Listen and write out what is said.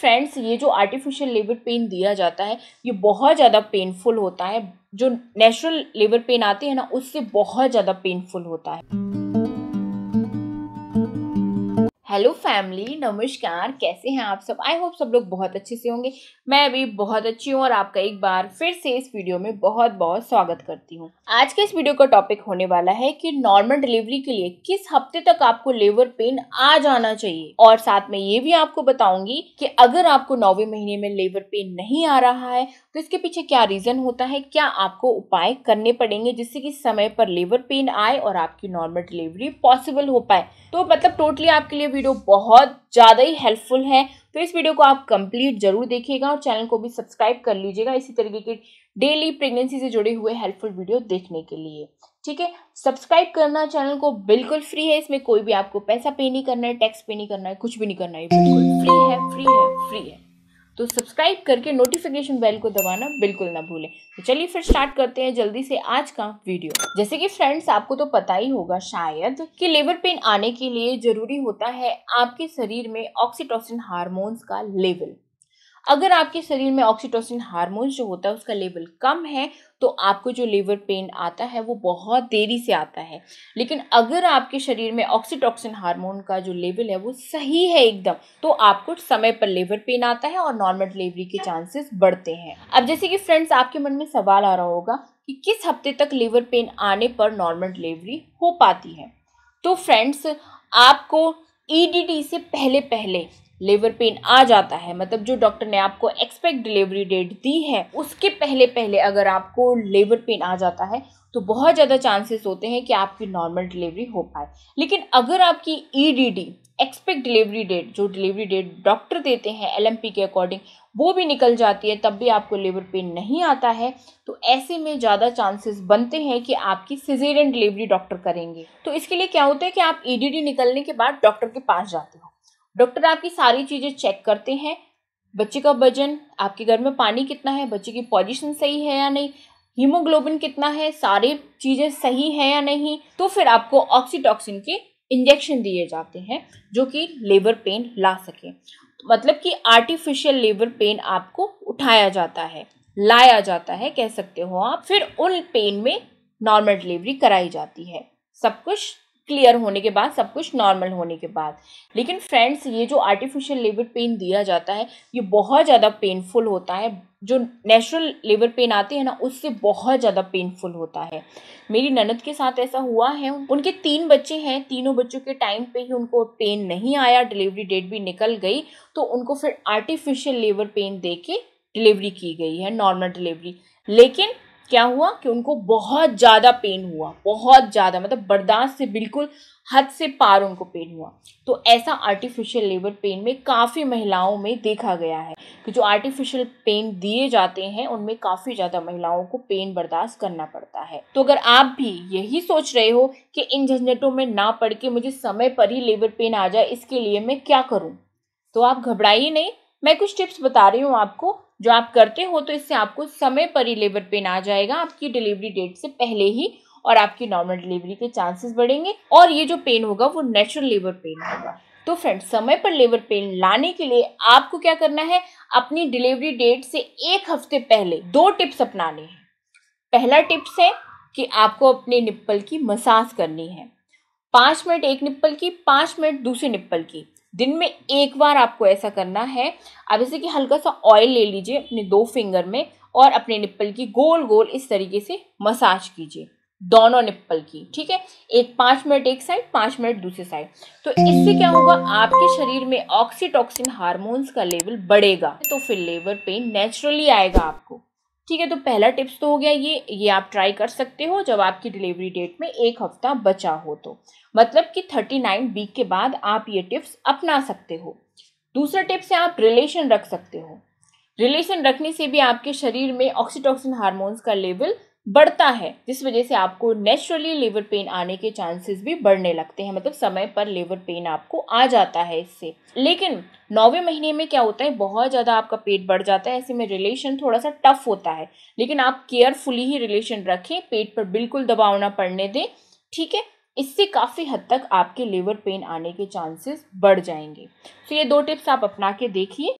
friends ये जो artificial labour pain दिया जाता है ये बहुत ज़्यादा पेनफुल होता है जो नेचुरल लेबर पेन आते हैं ना उससे बहुत ज़्यादा पेनफुल होता है हेलो फैमिली नमस्कार कैसे हैं आप सब आई होप सब लोग बहुत अच्छे से होंगे मैं भी बहुत अच्छी हूँ और आपका एक बार फिर से इस वीडियो में बहुत बहुत स्वागत करती हूँ आज के इस वीडियो का टॉपिक होने वाला है कि नॉर्मल डिलीवरी के लिए किस हफ्ते तक आपको लेबर पेन आ जाना चाहिए और साथ में ये भी आपको बताऊंगी कि अगर आपको नौवे महीने में लेबर पेन नहीं आ रहा है तो इसके पीछे क्या रीजन होता है क्या आपको उपाय करने पड़ेंगे जिससे कि समय पर लेबर पेन आए और आपकी नॉर्मल डिलीवरी पॉसिबल हो पाए तो मतलब टोटली आपके लिए वीडियो बहुत ज़्यादा ही हेल्पफुल है तो इस वीडियो को आप कंप्लीट जरूर देखिएगा और चैनल को भी सब्सक्राइब कर लीजिएगा इसी तरीके के डेली प्रेगनेंसी से जुड़े हुए हेल्पफुल वीडियो देखने के लिए ठीक है सब्सक्राइब करना चैनल को बिल्कुल फ्री है इसमें कोई भी आपको पैसा पे नहीं करना है टैक्स पे नहीं करना है कुछ भी नहीं करना है बिल्कुल फ्री है फ्री है फ्री है तो सब्सक्राइब करके नोटिफिकेशन बेल को दबाना बिल्कुल ना भूलें तो चलिए फिर स्टार्ट करते हैं जल्दी से आज का वीडियो जैसे कि फ्रेंड्स आपको तो पता ही होगा शायद कि लिवर पेन आने के लिए जरूरी होता है आपके शरीर में ऑक्सीटोसिन हार्मोन्स का लेवल अगर आपके शरीर में ऑक्सीटोसिन हार्मोन जो होता है उसका लेवल कम है तो आपको जो लीवर पेन आता है वो बहुत देरी से आता है लेकिन अगर आपके शरीर में ऑक्सीटोक्सिन हार्मोन का जो लेवल है वो सही है एकदम तो आपको समय पर लेवर पेन आता है और नॉर्मल डिलीवरी के चांसेस बढ़ते हैं अब जैसे कि फ्रेंड्स आपके मन में सवाल आ रहा होगा कि किस हफ्ते तक लीवर पेन आने पर नॉर्मल डिलीवरी हो पाती है तो फ्रेंड्स आपको ईडीडी e से पहले पहले लेबर पेन आ जाता है मतलब जो डॉक्टर ने आपको एक्सपेक्ट डिलीवरी डेट दी है उसके पहले पहले अगर आपको लेबर पेन आ जाता है तो बहुत ज़्यादा चांसेस होते हैं कि आपकी नॉर्मल डिलीवरी हो पाए लेकिन अगर आपकी EDD e expect delivery date जो डिलीवरी डेट डॉक्टर देते हैं एलएमपी के अकॉर्डिंग वो भी निकल जाती है तब भी आपको लेबर पेन नहीं आता है तो ऐसे में ज़्यादा चांसेस बनते हैं कि आपकी सिजेरियन डिलीवरी डॉक्टर करेंगे तो इसके लिए क्या होता है कि आप ईडीडी e निकलने के बाद डॉक्टर के पास जाते हो डॉक्टर आपकी सारी चीज़ें चेक करते हैं बच्चे का वजन आपके घर में पानी कितना है बच्चे की पॉजिशन सही है या नहीं हीमोग्लोबिन कितना है सारी चीज़ें सही है या नहीं तो फिर आपको ऑक्सीटॉक्सिन की इंजेक्शन दिए जाते हैं जो कि लेबर पेन ला सके मतलब कि आर्टिफिशियल लेबर पेन आपको उठाया जाता है लाया जाता है कह सकते हो आप फिर उन पेन में नॉर्मल डिलीवरी कराई जाती है सब कुछ क्लियर होने के बाद सब कुछ नॉर्मल होने के बाद लेकिन फ्रेंड्स ये जो आर्टिफिशियल लेबर पेन दिया जाता है ये बहुत ज़्यादा पेनफुल होता है जो नेचुरल लेबर पेन आते हैं ना उससे बहुत ज़्यादा पेनफुल होता है मेरी ननद के साथ ऐसा हुआ है उनके तीन बच्चे हैं तीनों बच्चों के टाइम पे ही उनको पेन नहीं आया डिलीवरी डेट भी निकल गई तो उनको फिर आर्टिफिशियल लेबर पेन दे के डिलीवरी की गई है नॉर्मल डिलीवरी लेकिन क्या हुआ कि उनको बहुत ज़्यादा पेन हुआ बहुत ज़्यादा मतलब बर्दाश्त से बिल्कुल हद से पार उनको पेन हुआ तो ऐसा आर्टिफिशियल लेबर पेन में काफ़ी महिलाओं में देखा गया है कि जो आर्टिफिशियल पेन दिए जाते हैं उनमें काफ़ी ज़्यादा महिलाओं को पेन बर्दाश्त करना पड़ता है तो अगर आप भी यही सोच रहे हो कि इन झंझटों में ना पड़ के मुझे समय पर ही लेबर पेन आ जाए इसके लिए मैं क्या करूँ तो आप घबराइए नहीं मैं कुछ टिप्स बता रही हूँ आपको जो आप करते हो तो इससे आपको समय पर ही लेबर पेन आ जाएगा आपकी डिलीवरी डेट से पहले ही और आपकी नॉर्मल डिलीवरी के चांसेस बढ़ेंगे और ये जो पेन होगा वो नेचुरल लेबर पेन होगा तो फ्रेंड्स समय पर लेबर पेन लाने के लिए आपको क्या करना है अपनी डिलीवरी डेट से एक हफ्ते पहले दो टिप्स अपनाने हैं पहला टिप्स है कि आपको अपने निप्पल की मसाज करनी है पाँच मिनट एक निप्पल की पाँच मिनट दूसरे निप्पल की दिन में एक बार आपको ऐसा करना है आप जैसे कि हल्का सा ऑयल ले लीजिए अपने दो फिंगर में और अपने निप्पल की गोल गोल इस तरीके से मसाज कीजिए दोनों निप्पल की ठीक है एक पाँच मिनट एक साइड पाँच मिनट दूसरी साइड तो इससे क्या होगा आपके शरीर में ऑक्सीटॉक्सिन हार्मोन्स का लेवल बढ़ेगा तो फिर लेवर पेन नेचुरली आएगा आपको ठीक है तो पहला टिप्स तो हो गया ये ये आप ट्राई कर सकते हो जब आपकी डिलीवरी डेट में एक हफ्ता बचा हो तो मतलब कि थर्टी नाइन वीक के बाद आप ये टिप्स अपना सकते हो दूसरा टिप्स है आप रिलेशन रख सकते हो रिलेशन रखने से भी आपके शरीर में ऑक्सीटॉक्सिन हार्मोन्स का लेवल बढ़ता है जिस वजह से आपको नेचुरली लीवर पेन आने के चांसेस भी बढ़ने लगते हैं मतलब समय पर लीवर पेन आपको आ जाता है इससे लेकिन नौवे महीने में क्या होता है बहुत ज़्यादा आपका पेट बढ़ जाता है ऐसे में रिलेशन थोड़ा सा टफ होता है लेकिन आप केयरफुली ही रिलेशन रखें पेट पर बिल्कुल दबाव ना पड़ने दें ठीक है इससे काफ़ी हद तक आपके लीवर पेन आने के चांसेस बढ़ जाएंगे तो ये दो टिप्स आप अपना के देखिए